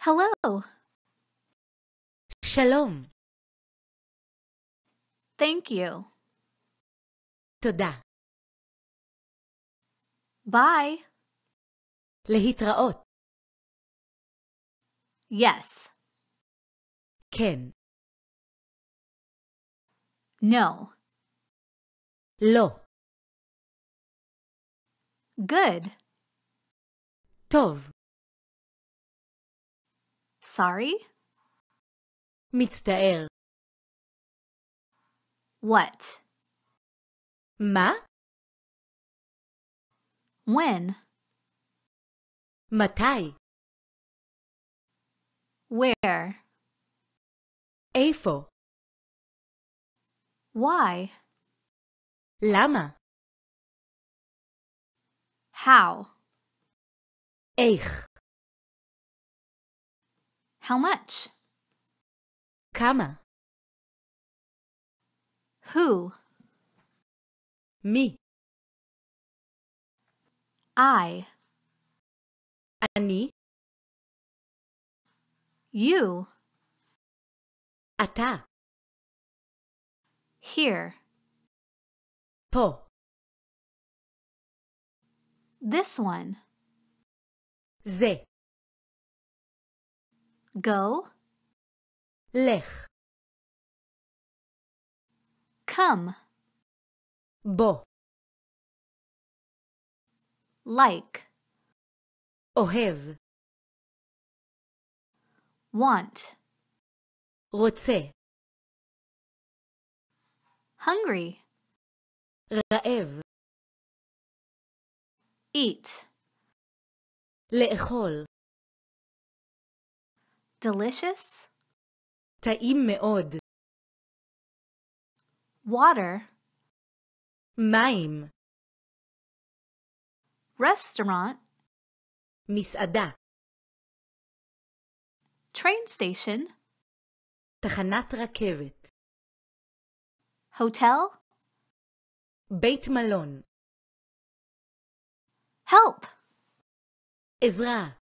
Hello. Shalom. Thank you. Toda. Bye. Lehitraot. Yes. Ken. No. Lo. Good. Tov sorry? מצטער. What? מה? When? מתי? Where? איפה? Why? למה? How? איך? How much? Kama. Who? Me. I. Ani. You. Ata. Here. Po. This one. Ze go lech come bo like ohev want rotze hungry ra'ev eat לאכול Delicious. Taim meod. Water. Maim. Restaurant. Misada. Train station. Tachanat rakevet. Hotel. Beit Malon. Help. Izra.